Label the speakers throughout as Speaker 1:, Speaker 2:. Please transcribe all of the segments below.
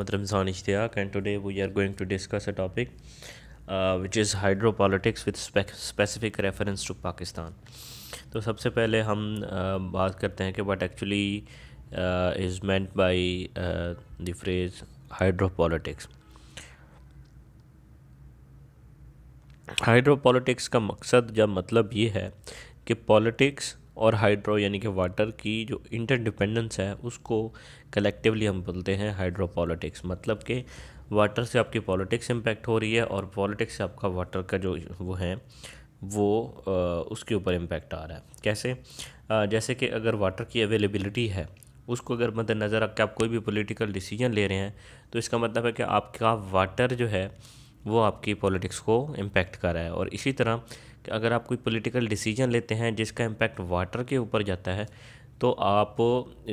Speaker 1: Mohammad Ramzan Ishtiaq and today we are going to discuss a topic uh, which is hydropolitics with spec specific reference to Pakistan. तो सबसे पहले हम uh, बात करते हैं कि what actually uh, is meant by uh, the phrase hydropolitics. हाइड्रोपॉलिटिक्स का मकसद या मतलब ये है कि पॉलिटिक्स और हाइड्रो यानी कि वाटर की जो इंटरडिपेंडेंस है उसको कलेक्टिवली हम बोलते हैं हाइड्रो पॉलिटिक्स मतलब कि वाटर से आपकी पॉलिटिक्स इम्पेक्ट हो रही है और पॉलिटिक्स से आपका वाटर का जो वो है वो आ, उसके ऊपर इम्पेक्ट आ रहा है कैसे आ, जैसे कि अगर वाटर की अवेलेबिलिटी है उसको अगर मद्देनज़र रख के आप कोई भी पॉलिटिकल डिसीजन ले रहे हैं तो इसका मतलब है कि आपका वाटर जो है वो आपकी पॉलिटिक्स को इम्पेक्ट कर रहा है और इसी तरह कि अगर आप कोई पॉलिटिकल डिसीजन लेते हैं जिसका इम्पैक्ट वाटर के ऊपर जाता है तो आप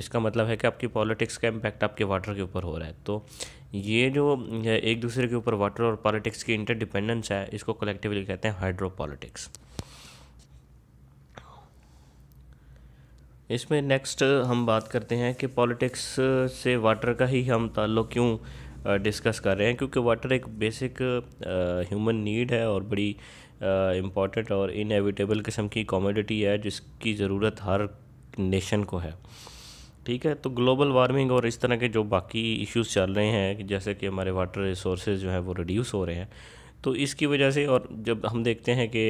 Speaker 1: इसका मतलब है कि आपकी पॉलिटिक्स का इम्पैक्ट आपके वाटर के ऊपर हो रहा है तो ये जो एक दूसरे के ऊपर वाटर और पॉलिटिक्स की इंटरडिपेंडेंस है इसको कलेक्टिवली कहते हैं हाइड्रो पॉलिटिक्स इसमें नेक्स्ट हम बात करते हैं कि पॉलिटिक्स से वाटर का ही हम ताल्लुक़ क्यों डिस्कस कर रहे हैं क्योंकि वाटर एक बेसिक ह्यूमन नीड है और बड़ी इम्पॉर्टेंट और इनएविटेबल किस्म की कॉमोडिटी है जिसकी ज़रूरत हर नेशन को है ठीक है तो ग्लोबल वार्मिंग और इस तरह के जो बाकी इश्यूज चल रहे हैं जैसे कि हमारे वाटर रिसोर्स जो हैं वो रिड्यूस हो रहे हैं तो इसकी वजह से और जब हम देखते हैं कि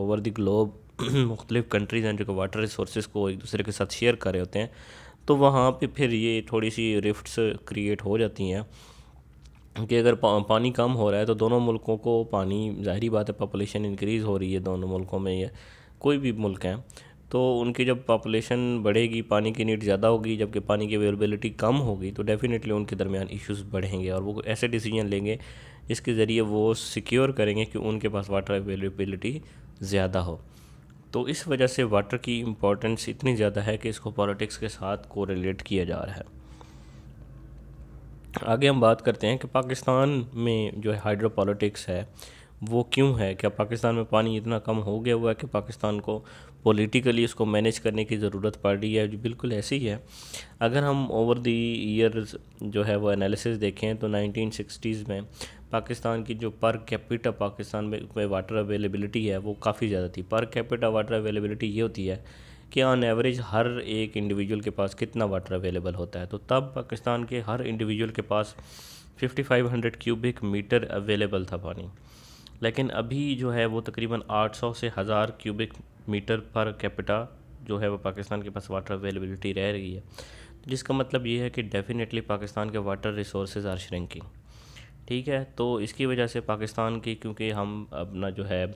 Speaker 1: ओवर द ग्लोब मुख्तलिफ कंट्रीज़ हैं जो कि वाटर रिसोर्स को एक दूसरे के साथ शेयर कर रहे होते हैं तो वहाँ पे फिर ये थोड़ी सी रिफ्ट्स क्रिएट हो जाती हैं कि अगर पा, पानी कम हो रहा है तो दोनों मुल्कों को पानी ज़ाहरी बात है पॉपुलेशन इंक्रीज़ हो रही है दोनों मुल्कों में या कोई भी मुल्क हैं तो उनकी जब पॉपुलेशन बढ़ेगी पानी की नीड ज़्यादा होगी जबकि पानी की अवेलेबिलिटी कम होगी तो डेफ़िनेटली उनके दरमियान इश्यूज़ बढ़ेंगे और वो ऐसे डिसीजन लेंगे जिसके ज़रिए वो सिक्योर करेंगे कि उनके पास वाटर अवेलेबिलिटी ज़्यादा हो तो इस वजह से वाटर की इम्पोर्टेंस इतनी ज़्यादा है कि इसको पॉलिटिक्स के साथ कोरिलेट किया जा रहा है आगे हम बात करते हैं कि पाकिस्तान में जो है हाइड्रो पॉलिटिक्स है वो क्यों है क्या पाकिस्तान में पानी इतना कम हो गया हुआ है कि पाकिस्तान को पॉलिटिकली इसको मैनेज करने की ज़रूरत पड़ रही है जो बिल्कुल ऐसी है अगर हम ओवर दी ईयर्स जो है वो एनालिसिस देखें तो 1960s में पाकिस्तान की जो पर कैपिटा पाकिस्तान में वाटर अवेलेबिलिटी है वो काफ़ी ज़्यादा थी पर कैपिटा वाटर अवेलेबिलिटी ये होती है कि ऑन एवरेज हर एक इंडिविजुअल के पास कितना वाटर अवेलेबल होता है तो तब पाकिस्तान के हर इंडिविजुअल के पास 5500 क्यूबिक मीटर अवेलेबल था पानी लेकिन अभी जो है वो तकरीबन 800 से हज़ार क्यूबिक मीटर पर कैपिटा जो है वो पाकिस्तान के पास वाटर अवेलेबिलिटी रह रही है जिसका मतलब ये है कि डेफ़िनेटली पाकिस्तान के वाटर रिसोर्स आर श्रिंकिंग ठीक है तो इसकी वजह से पाकिस्तान की क्योंकि हम अपना जो है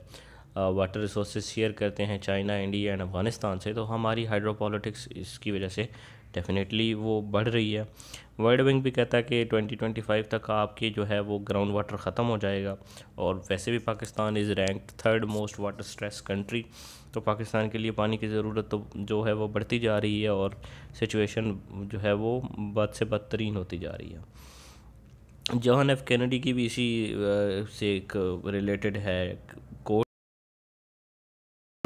Speaker 1: वाटर रिसोर्स शेयर करते हैं चाइना इंडिया एंड अफ़गानिस्तान से तो हमारी हाइड्रो पॉलिटिक्स इसकी वजह से डेफिनेटली वो बढ़ रही है वर्ल्ड बैंक भी कहता है कि 2025 तक आपके जो है वो ग्राउंड वाटर ख़त्म हो जाएगा और वैसे भी Pakistan is rank third most water stress country तो पाकिस्तान के लिए पानी की ज़रूरत तो जो है वो बढ़ती जा रही है और सिचुएशन जो है वो बद से बदतरीन होती जा रही है जॉन एफ कैनेडी की भी इसी से एक रिलेटेड है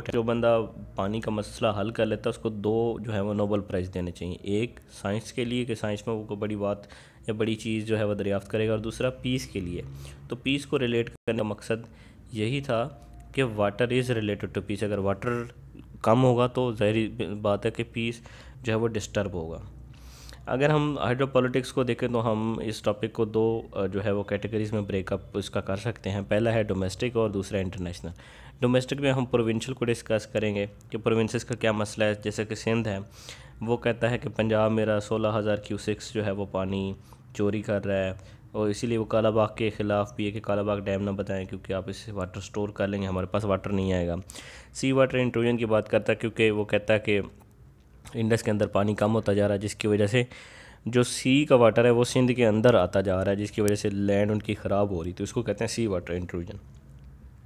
Speaker 1: है जो बंदा पानी का मसला हल कर लेता है उसको दो जो है वो नोबल प्राइज़ देने चाहिए एक साइंस के लिए कि साइंस में वो बड़ी बात या बड़ी चीज़ जो है वह दरियाफ्त करेगा और दूसरा पीस के लिए तो पीस को रिलेट करने का मकसद यही था कि water is related to peace अगर वाटर कम होगा तो जहरी बात है कि पीस जो है वो डिस्टर्ब होगा अगर हम हाइड्रोपॉलिटिक्स को देखें तो हम इस टॉपिक को दो जो है वो कैटेगरीज में ब्रेकअप इसका कर सकते हैं पहला है डोमेस्टिक और दूसरा इंटरनेशनल डोमेस्टिक में हम प्रोविंशियल को डिस्कस करेंगे कि प्रोविंसेस का क्या मसला है जैसे कि सिंध है वो कहता है कि पंजाब मेरा सोलह हज़ार क्यूसिक्स जो है वो पानी चोरी कर रहा है और इसीलिए वो कालाबाग के ख़िलाफ़ भी है कि कालाबाग डैम ना बताएं क्योंकि आप इसे वाटर स्टोर कर लेंगे हमारे पास वाटर नहीं आएगा सी वाटर इंट्रोजन की बात करता है क्योंकि वो कहता है कि इंडस के अंदर पानी कम होता जा रहा है जिसकी वजह से जो सी का वाटर है वो सिंध के अंदर आता जा रहा है जिसकी वजह से लैंड उनकी ख़राब हो रही थी उसको कहते हैं सी वाटर इंट्रूजन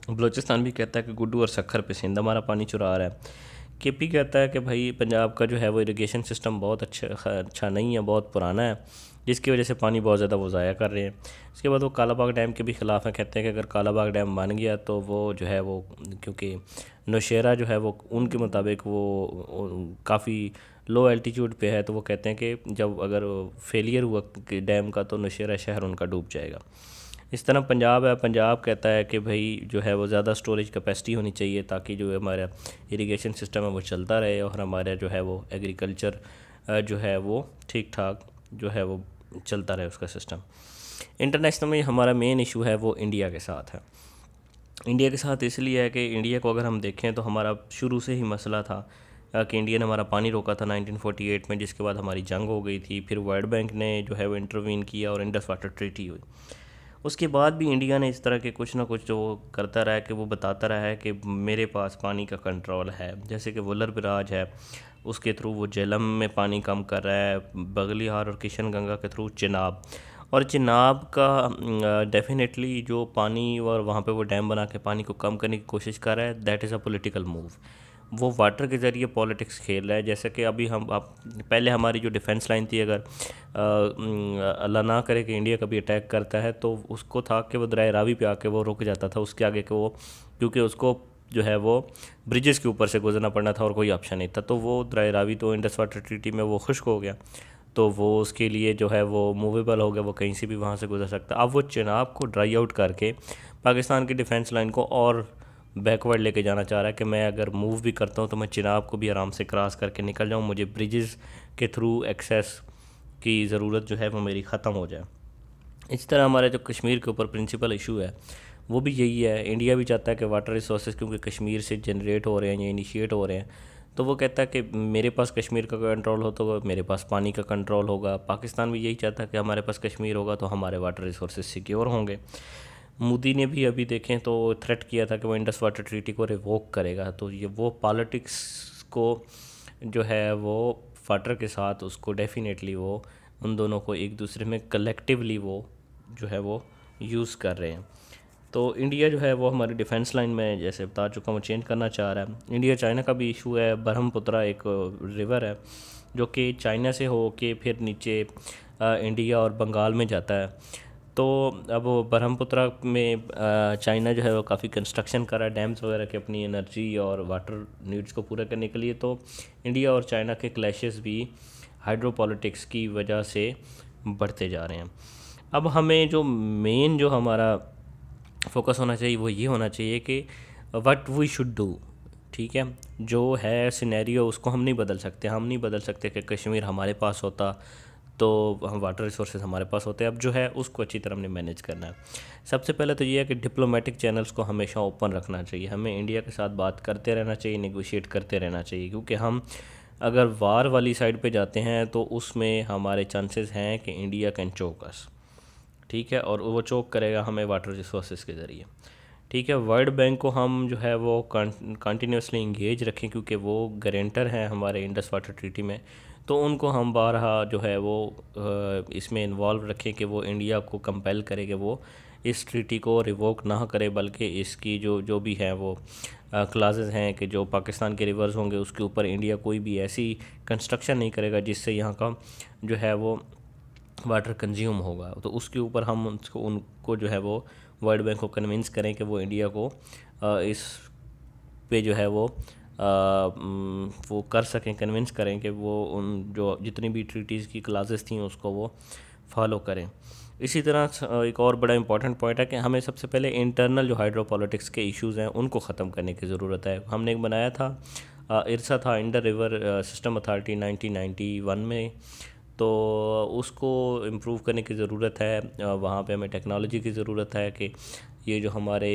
Speaker 1: बलोचिस्तान भी कहता है कि गुड्डू और सखर पे सिंध हमारा पानी चुरा रहा है के पी कहता है कि भाई पंजाब का जो है वो इरीगेशन सिस्टम बहुत अच्छा अच्छा नहीं है बहुत पुराना है जिसकी वजह से पानी बहुत ज़्यादा वो ज़ाया कर रहे हैं इसके बाद वो कालाबाग डैम के भी ख़िलाफ़ हैं कहते हैं कि अगर कालाबाग डैम बन गया तो वो जो है वो क्योंकि नौशेरा जो है वो उनके मुताबिक वो काफ़ी लो एल्टीट्यूड पे है तो वो कहते हैं कि जब अगर फेलियर हुआ डैम का तो नौशेरा शहर उनका डूब जाएगा इस तरह पंजाब है पंजाब कहता है कि भाई जो है वो ज़्यादा स्टोरेज कैपेसिटी होनी चाहिए ताकि जो हमारा इरीगेशन सिस्टम है वो चलता रहे और हमारा जो है वो एग्रीकल्चर जो है वो ठीक ठाक जो है वो चलता रहे उसका सिस्टम इंटरनेशनल में हमारा मेन इशू है वो इंडिया के साथ है इंडिया के साथ इसलिए है कि इंडिया को अगर हम देखें तो हमारा शुरू से ही मसला था कि इंडिया ने हमारा पानी रोका था 1948 में जिसके बाद हमारी जंग हो गई थी फिर वर्ल्ड बैंक ने जो है वो इंटरवीन किया और इंडस वाटर ट्रीटी हुई उसके बाद भी इंडिया ने इस तरह के कुछ ना कुछ जो करता रहा है कि वो बताता रहा है कि मेरे पास पानी का कंट्रोल है जैसे कि वुलर बिराज है उसके थ्रू वो जेलम में पानी कम कर रहा है बगलिहार और किशन गंगा के थ्रू चिनाब और चिनाब का डेफिनेटली जो पानी और वहाँ पे वो डैम बना के पानी को कम करने की कोशिश कर रहा है that is a political move वो वाटर के ज़रिए पॉलिटिक्स खेल रहा है जैसे कि अभी हम आप पहले हमारी जो डिफेंस लाइन थी अगर अल्लाह ना करे कि इंडिया कभी अटैक करता है तो उसको था कि वो दराय रावी पे आके वो रुक जाता था उसके आगे के वो क्योंकि उसको जो है वो ब्रिजेस के ऊपर से गुजरना पड़ना था और कोई ऑप्शन नहीं था तो वो दराय रावी तो इंडस वाटर ट्रिटी में वो खुश्क हो गया तो वो उसके लिए जो है वो मूवेबल हो गया वो कहीं से भी वहाँ से गुजर सकता अब वो चिनाब को ड्राई आउट करके पाकिस्तान की डिफेंस लाइन को और बैकवर्ड लेके जाना चाह रहा है कि मैं अगर मूव भी करता हूँ तो मैं चिनाब को भी आराम से क्रॉस करके निकल जाऊँ मुझे ब्रिजेस के थ्रू एक्सेस की ज़रूरत जो है वो मेरी ख़त्म हो जाए इसी तरह हमारे जो कश्मीर के ऊपर प्रिंसिपल इशू है वो भी यही है इंडिया भी चाहता है कि वाटर रिसोर्स क्योंकि कश्मीर से जनरेट हो रहे हैं या इनिशिएट हो रहे हैं तो वो कहता है कि मेरे पास कश्मीर का कंट्रोल हो तो मेरे पास पानी का कंट्रोल होगा पाकिस्तान भी यही चाहता है कि हमारे पास कश्मीर होगा तो हमारे वाटर रिसोर्स सिक्योर होंगे मोदी ने भी अभी देखें तो थ्रेट किया था कि वो इंडस वाटर ट्रीटी को रिवोक करेगा तो ये वो पॉलिटिक्स को जो है वो फाटर के साथ उसको डेफिनेटली वो उन दोनों को एक दूसरे में कलेक्टिवली वो जो है वो यूज़ कर रहे हैं तो इंडिया जो है वो हमारी डिफेंस लाइन में जैसे बता चुका हूँ चेंज करना चाह रहा है इंडिया चाइना का भी इशू है ब्रह्मपुत्रा एक रिवर है जो कि चाइना से हो के फिर नीचे इंडिया और बंगाल में जाता है तो अब ब्रह्मपुत्र ब्रह्मपुत्रा में चाइना जो है वो काफ़ी कंस्ट्रक्शन करा डैम्स वगैरह के अपनी एनर्जी और वाटर नीड्स को पूरा करने के लिए तो इंडिया और चाइना के क्लैशेस भी हाइड्रो पॉलिटिक्स की वजह से बढ़ते जा रहे हैं अब हमें जो मेन जो हमारा फोकस होना चाहिए वो ये होना चाहिए कि वट वी शुड डू ठीक है जो है सिनेरियो उसको हम नहीं बदल सकते हम नहीं बदल सकते कि कश्मीर हमारे पास होता तो हम वाटर रिसोर्सेज हमारे पास होते हैं अब जो है उसको अच्छी तरह हमने मैनेज करना है सबसे पहले तो ये है कि डिप्लोमेटिक चैनल्स को हमेशा ओपन रखना चाहिए हमें इंडिया के साथ बात करते रहना चाहिए निगोशिएट करते रहना चाहिए क्योंकि हम अगर वार वाली साइड पे जाते हैं तो उसमें हमारे चांसेस हैं कि इंडिया कैन अस ठीक है और वो चोक करेगा हमें वाटर रिसोर्स के ज़रिए ठीक है वर्ल्ड बैंक को हम जो है वो कंटिन्यूसली इंगेज रखें क्योंकि वो गारंटर हैं हमारे इंडस वाटर ट्रीटी में तो उनको हम बारहा जो है वो इसमें इन्वॉल्व रखें कि वो इंडिया को कंपेल करे कि वो इस ट्रीटी को रिवोक ना करें बल्कि इसकी जो जो भी है वो क्लाजेज हैं कि जो पाकिस्तान के रिवर्स होंगे उसके ऊपर इंडिया कोई भी ऐसी कंस्ट्रक्शन नहीं करेगा जिससे यहाँ का जो है वो वाटर कंज्यूम होगा तो उसके ऊपर हम उनको उनको जो है वो वर्ल्ड बैंक को कन्विंस करें कि वो इंडिया को इस पे जो है वो वो कर सकें कन्विंस करें कि वो उन जो जितनी भी ट्रीटीज़ की क्लासेस थी उसको वो फॉलो करें इसी तरह एक और बड़ा इंपॉर्टेंट पॉइंट है कि हमें सबसे पहले इंटरनल जो हाइड्रो पॉलिटिक्स के इश्यूज़ हैं उनको ख़त्म करने की ज़रूरत है हमने एक बनाया था इरसा था इंडर रिवर सिस्टम अथॉरिटी 1991 में तो उसको इम्प्रूव करने की ज़रूरत है वहाँ पे हमें टेक्नोलॉजी की ज़रूरत है कि ये जो हमारे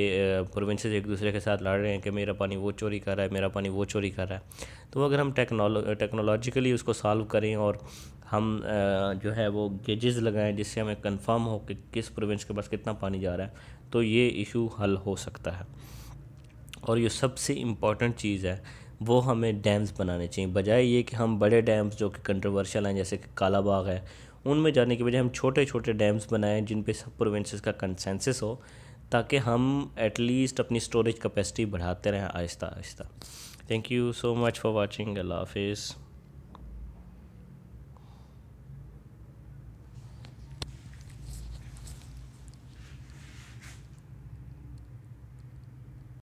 Speaker 1: प्रोविंसेस एक दूसरे के साथ लड़ रहे हैं कि मेरा पानी वो चोरी कर रहा है मेरा पानी वो चोरी कर रहा है तो अगर हम टेक्नोलॉ टेक्नोलॉजिकली उसको सॉल्व करें और हम जो है वो गेजेस लगाएं जिससे हमें कंफर्म हो कि किस प्रोविंस के पास कितना पानी जा रहा है तो ये इशू हल हो सकता है और ये सबसे इम्पॉर्टेंट चीज़ है वो हमें डैम्स बनाने चाहिए बजाय ये कि हम बड़े डैम्स जो कि कंट्रोवर्शल हैं जैसे कि कालाबाग है उनमें जाने की बजाय हम छोटे छोटे डैम्स बनाएं जिन पे सब प्रोविंसेस का कंसेंसस हो ताकि हम एटलीस्ट अपनी स्टोरेज कैपेसिटी बढ़ाते रहें आहिस्ता आहिस्ता thank you so much for watching अल्लाह हाफिज़